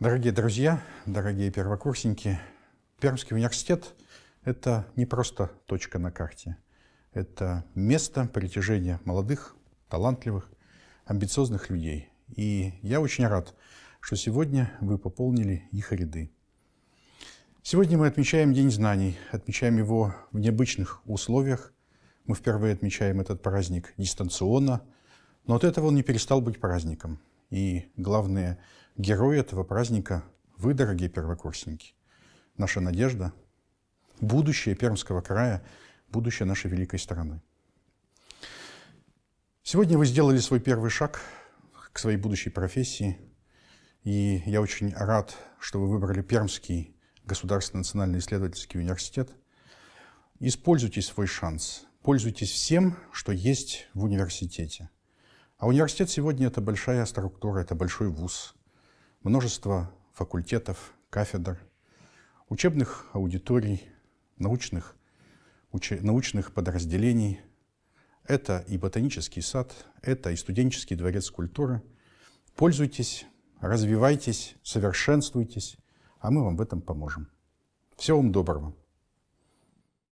Дорогие друзья, дорогие первокурсники, Пермский университет – это не просто точка на карте. Это место притяжения молодых, талантливых, амбициозных людей. И я очень рад, что сегодня вы пополнили их ряды. Сегодня мы отмечаем День знаний, отмечаем его в необычных условиях. Мы впервые отмечаем этот праздник дистанционно, но от этого он не перестал быть праздником. И главное, Герои этого праздника – вы, дорогие первокурсники. Наша надежда – будущее Пермского края, будущее нашей великой страны. Сегодня вы сделали свой первый шаг к своей будущей профессии, и я очень рад, что вы выбрали Пермский государственный национальный исследовательский университет. Используйте свой шанс, пользуйтесь всем, что есть в университете. А университет сегодня – это большая структура, это большой вуз – множество факультетов, кафедр, учебных аудиторий, научных, уч... научных подразделений. Это и ботанический сад, это и студенческий дворец культуры. Пользуйтесь, развивайтесь, совершенствуйтесь, а мы вам в этом поможем. Всего вам доброго!